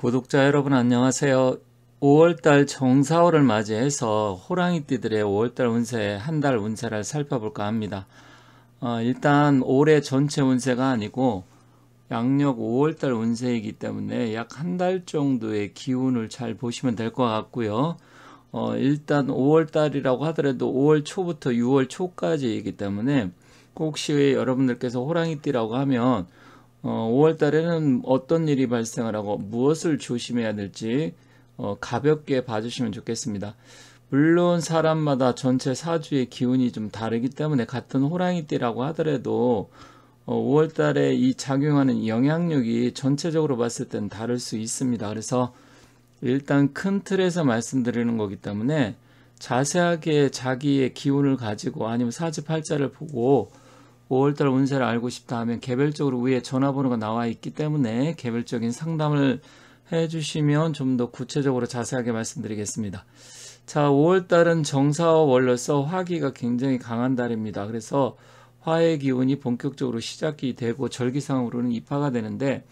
구독자 여러분 안녕하세요. 5월달 정사월을 맞이해서 호랑이띠들의 5월달 운세, 한 달 운세를 살펴볼까 합니다. 어, 일단 올해 전체 운세가 아니고 양력 5월달 운세이기 때문에 약 한 달 정도의 기운을 잘 보시면 될 것 같고요. 어, 일단 5월달이라고 하더라도 5월 초부터 6월 초까지이기 때문에 혹시 여러분들께서 호랑이띠라고 하면 어, 5월 달에는 어떤 일이 발생을 하고 무엇을 조심해야 될지 어, 가볍게 봐주시면 좋겠습니다. 물론 사람마다 전체 사주의 기운이 좀 다르기 때문에 같은 호랑이띠라고 하더라도 어, 5월 달에 이 작용하는 영향력이 전체적으로 봤을 땐 다를 수 있습니다. 그래서 일단 큰 틀에서 말씀드리는 거기 때문에 자세하게 자기의 기운을 가지고 아니면 사주 팔자를 보고 5월달 운세를 알고 싶다 하면 개별적으로 위에 전화번호가 나와 있기 때문에 개별적인 상담을 해주시면 좀 더 구체적으로 자세하게 말씀드리겠습니다. 자, 5월달은 정사월로서 와 화기가 굉장히 강한 달입니다. 그래서 화의 기운이 본격적으로 시작이 되고 절기상으로는 입화가 되는데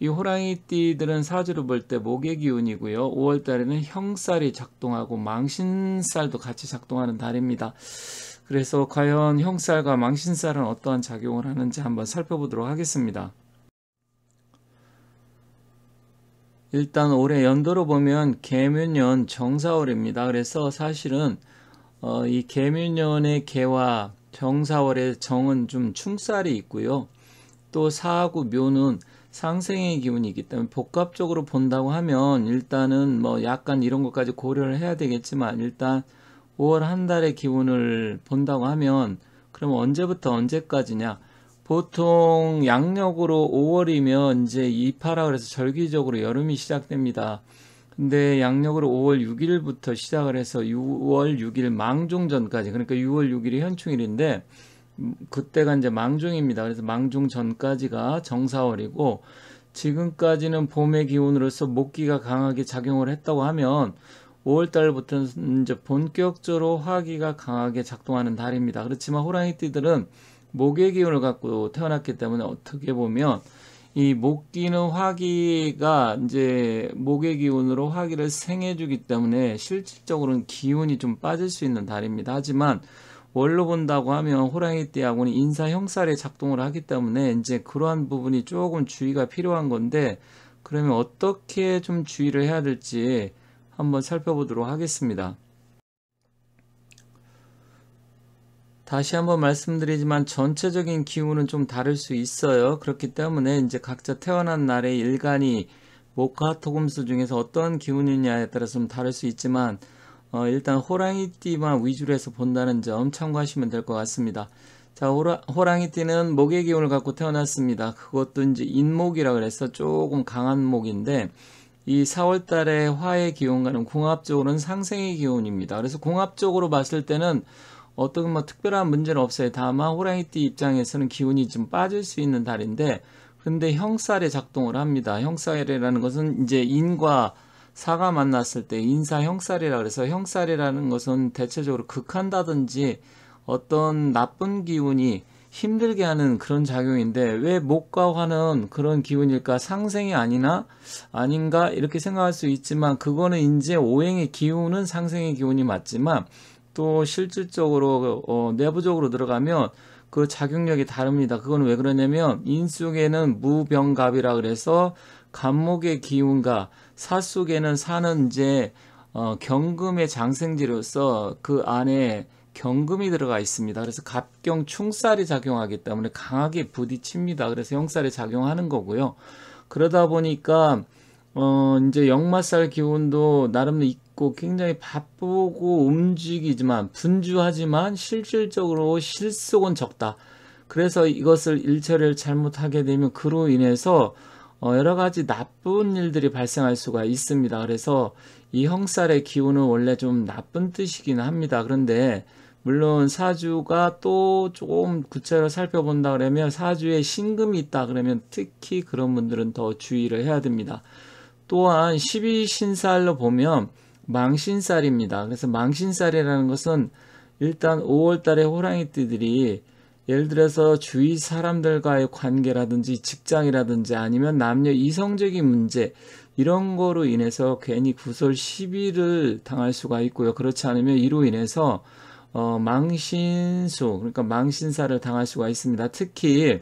이 호랑이띠들은 사주로볼 때 목의 기운이고요. 5월달에는 형살이 작동하고 망신살도 같이 작동하는 달입니다. 그래서 과연 형살과 망신살은 어떠한 작용을 하는지 한번 살펴보도록 하겠습니다. 일단 올해 연도로 보면 개묘년 정사월입니다. 그래서 사실은 어, 이 개묘년의 개와 정사월의 정은 좀 충살이 있고요. 또 사하고 묘는 상생의 기운이기 때문에 복합적으로 본다고 하면 일단은 뭐 약간 이런 것까지 고려를 해야 되겠지만 일단 5월 한 달의 기온을 본다고 하면 그럼 언제부터 언제까지냐? 보통 양력으로 5월이면 이제 이파라 그래서 절기적으로 여름이 시작됩니다. 근데 양력으로 5월 6일부터 시작을 해서 6월 6일 망종전까지 그러니까 6월 6일이 현충일인데 그때가 이제 망종입니다. 그래서 망종 전까지가 정사월이고 지금까지는 봄의 기온으로서 목기가 강하게 작용을 했다고 하면 5월달부터는 이제 본격적으로 화기가 강하게 작동하는 달입니다. 그렇지만 호랑이띠들은 목의 기운을 갖고 태어났기 때문에 어떻게 보면 이 목기는 화기가 이제 목의 기운으로 화기를 생해주기 때문에 실질적으로는 기운이 좀 빠질 수 있는 달입니다. 하지만 월로 본다고 하면 호랑이띠하고는 인사 형살에 작동을 하기 때문에 이제 그러한 부분이 조금 주의가 필요한 건데 그러면 어떻게 좀 주의를 해야 될지 한번 살펴보도록 하겠습니다. 다시 한번 말씀드리지만 전체적인 기운은 좀 다를 수 있어요. 그렇기 때문에 이제 각자 태어난 날에 일간이 목화토금수 중에서 어떤 기운이냐에 따라서 좀 다를 수 있지만 어, 일단 호랑이띠만 위주로 해서 본다는 점 참고하시면 될 것 같습니다. 자 호라, 호랑이띠는 목의 기운을 갖고 태어났습니다. 그것도 이제 인목이라 그래서 조금 강한 목인데 이 4월 달에 화의 기운과는 궁합적으로는 상생의 기운입니다 그래서 궁합적으로 봤을 때는 어떤 뭐 특별한 문제는 없어요. 다만 호랑이띠 입장에서는 기운이 좀 빠질 수 있는 달인데 근데 형살에 작동을 합니다. 형살이라는 것은 이제 인과 사가 만났을 때 인사 형살이라 그래서 형살이라는 것은 대체적으로 극한다든지 어떤 나쁜 기운이 힘들게 하는 그런 작용인데 왜 목과 화는 그런 기운일까 상생이 아니나 아닌가 이렇게 생각할 수 있지만 그거는 인제 오행의 기운은 상생의 기운이 맞지만 또 실질적으로 어, 내부적으로 들어가면 그 작용력이 다릅니다. 그건 왜 그러냐면 인 속에는 무병갑이라 그래서 간목의 기운과 사 속에는 사는 이제 어, 경금의 장생지로서 그 안에 경금이 들어가 있습니다. 그래서 갑경 충살이 작용하기 때문에 강하게 부딪힙니다. 그래서 형살이 작용하는 거고요. 그러다 보니까 어 이제 역마살 기운도 나름 있고 굉장히 바쁘고 움직이지만 분주하지만 실질적으로 실속은 적다. 그래서 이것을 일처리를 잘못하게 되면 그로 인해서 어, 여러 가지 나쁜 일들이 발생할 수가 있습니다. 그래서 이 형살의 기운은 원래 좀 나쁜 뜻이긴 합니다. 그런데 물론 사주가 또 조금 구체로 살펴본다 그러면 사주에 신금이 있다 그러면 특히 그런 분들은 더 주의를 해야 됩니다. 또한 12신살로 보면 망신살입니다. 그래서 망신살이라는 것은 일단 5월달에 호랑이띠들이 예를 들어서 주위 사람들과의 관계라든지 직장이라든지 아니면 남녀 이성적인 문제 이런 거로 인해서 괜히 구설 시비를 당할 수가 있고요. 그렇지 않으면 이로 인해서 어, 망신수 그러니까 망신사를 당할 수가 있습니다. 특히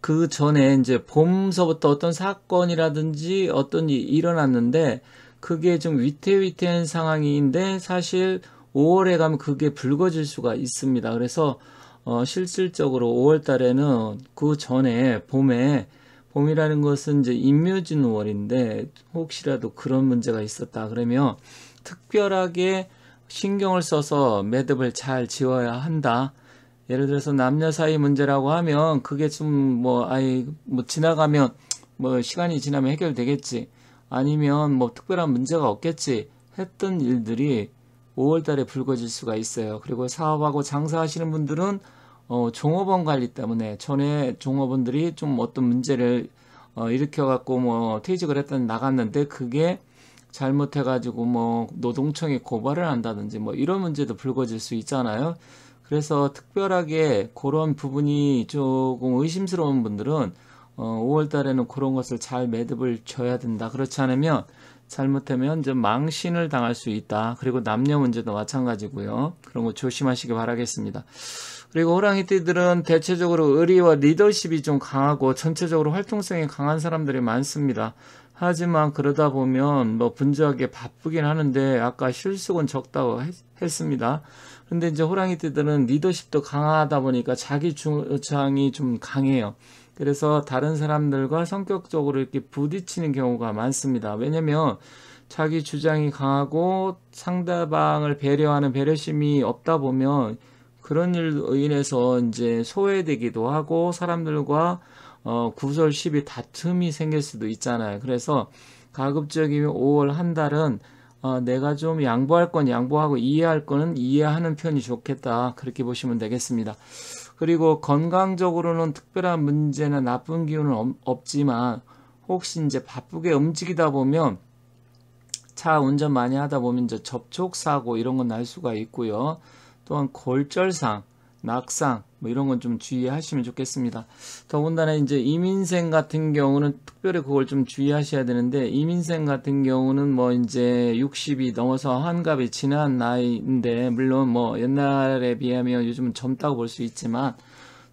그 전에 이제 봄서부터 어떤 사건이라든지 어떤 일이 일어났는데 그게 좀 위태위태한 상황인데 사실 5월에 가면 그게 붉어질 수가 있습니다. 그래서 어, 실질적으로 5월 달에는 그 전에 봄에 봄이라는 것은 이제 임묘진 월인데 혹시라도 그런 문제가 있었다 그러면 특별하게 신경을 써서 매듭을 잘 지어야 한다. 예를 들어서 남녀 사이 문제라고 하면 그게 좀 뭐 아이 뭐 지나가면 뭐 시간이 지나면 해결되겠지 아니면 뭐 특별한 문제가 없겠지 했던 일들이 5월 달에 불거질 수가 있어요. 그리고 사업하고 장사하시는 분들은 어, 종업원 관리 때문에 전에 종업원들이 좀 어떤 문제를 어, 일으켜 갖고 뭐 퇴직을 했던 나갔는데 그게 잘못해가지고 뭐 노동청에 고발을 한다든지 뭐 이런 문제도 불거질 수 있잖아요. 그래서 특별하게 그런 부분이 조금 의심스러운 분들은 어, 5월 달에는 그런 것을 잘 매듭을 줘야 된다. 그렇지 않으면 잘못하면 좀 망신을 당할 수 있다. 그리고 남녀 문제도 마찬가지고요. 그런 거 조심하시기 바라겠습니다. 그리고 호랑이띠들은 대체적으로 의리와 리더십이 좀 강하고 전체적으로 활동성이 강한 사람들이 많습니다. 하지만 그러다 보면 뭐 분주하게 바쁘긴 하는데 아까 실속은 적다고 했, 습니다 근데 이제 호랑이띠들은 리더십도 강하다 보니까 자기 주장이 좀 강해요. 그래서 다른 사람들과 성격적으로 이렇게 부딪히는 경우가 많습니다. 왜냐면 자기 주장이 강하고 상대방을 배려하는 배려심이 없다 보면 그런 일로 인해서 이제 소외되기도 하고 사람들과 어, 구설 10이 다툼이 생길 수도 있잖아요. 그래서 가급적이면 5월 한 달은 어, 내가 좀 양보할 건 양보하고 이해할 거는 이해하는 편이 좋겠다. 그렇게 보시면 되겠습니다. 그리고 건강적으로는 특별한 문제나 나쁜 기운은 없지만 혹시 이제 바쁘게 움직이다 보면 차 운전 많이 하다 보면 이제 접촉사고 이런 건 날 수가 있고요. 또한 골절상, 낙상, 뭐 이런 건 좀 주의하시면 좋겠습니다. 더군다나 이제 이민생 같은 경우는 특별히 그걸 좀 주의하셔야 되는데 이민생 같은 경우는 뭐 이제 60이 넘어서 환갑이 지난 나이인데 물론 뭐 옛날에 비하면 요즘은 젊다고 볼 수 있지만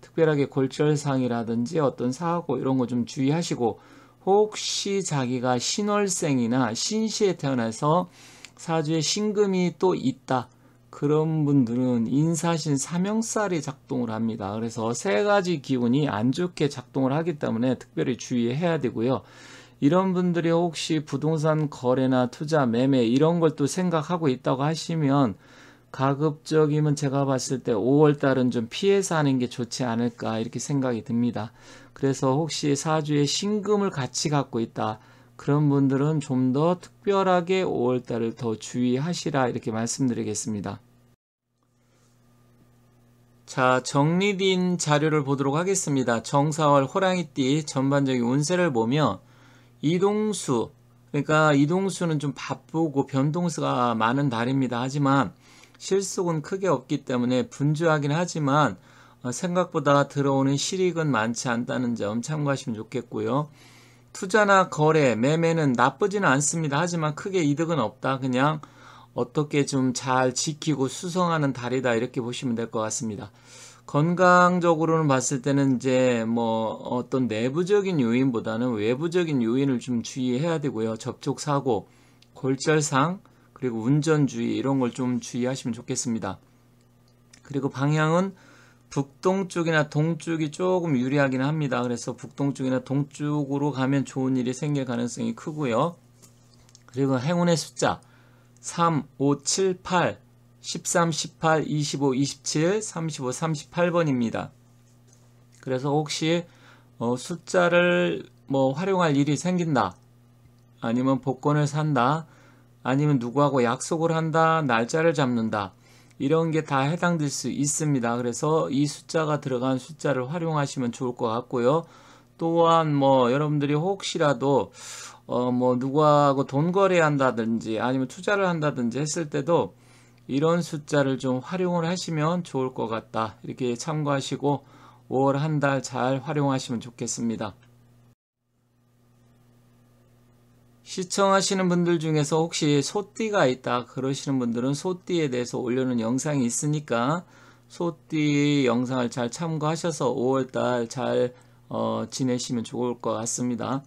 특별하게 골절상이라든지 어떤 사고 이런 거 좀 주의하시고 혹시 자기가 신월생이나 신시에 태어나서 사주에 신금이 또 있다. 그런 분들은 인사신 삼형살이 작동을 합니다. 그래서 세 가지 기운이 안 좋게 작동을 하기 때문에 특별히 주의해야 되고요. 이런 분들이 혹시 부동산 거래나 투자, 매매 이런 걸 또 생각하고 있다고 하시면 가급적이면 제가 봤을 때 5월 달은 좀 피해서 하는 게 좋지 않을까 이렇게 생각이 듭니다. 그래서 혹시 사주에 신금을 같이 갖고 있다. 그런 분들은 좀 더 특별하게 5월달을 더 주의하시라 이렇게 말씀드리겠습니다. 자, 정리된 자료를 보도록 하겠습니다. 정사월 호랑이띠 전반적인 운세를 보며 이동수, 그러니까 이동수는 좀 바쁘고 변동수가 많은 달입니다. 하지만 실속은 크게 없기 때문에 분주하긴 하지만 어, 생각보다 들어오는 실익은 많지 않다는 점 참고하시면 좋겠고요. 투자나 거래, 매매는 나쁘지는 않습니다. 하지만 크게 이득은 없다. 그냥 어떻게 좀 잘 지키고 수성하는 달이다 이렇게 보시면 될 것 같습니다. 건강적으로는 봤을 때는 이제 뭐 어떤 내부적인 요인보다는 외부적인 요인을 좀 주의해야 되고요. 접촉 사고, 골절상, 그리고 운전 주의 이런 걸 좀 주의하시면 좋겠습니다. 그리고 방향은 북동쪽이나 동쪽이 조금 유리하긴 합니다. 그래서 북동쪽이나 동쪽으로 가면 좋은 일이 생길 가능성이 크고요. 그리고 행운의 숫자 3, 5, 7, 8, 13, 18, 25, 27, 35, 38번입니다. 그래서 혹시 어, 숫자를 뭐 활용할 일이 생긴다. 아니면 복권을 산다. 아니면 누구하고 약속을 한다. 날짜를 잡는다. 이런 게 다 해당될 수 있습니다. 그래서 이 숫자가 들어간 숫자를 활용하시면 좋을 것 같고요. 또한 뭐 여러분들이 혹시라도 어뭐 누구하고 돈 거래한다든지 아니면 투자를 한다든지 했을 때도 이런 숫자를 좀 활용을 하시면 좋을 것 같다. 이렇게 참고하시고 5월 한 달 잘 활용하시면 좋겠습니다. 시청하시는 분들 중에서 혹시 소띠가 있다 그러시는 분들은 소띠에 대해서 올려놓은 영상이 있으니까 소띠 영상을 잘 참고하셔서 5월달 잘 어, 지내시면 좋을 것 같습니다.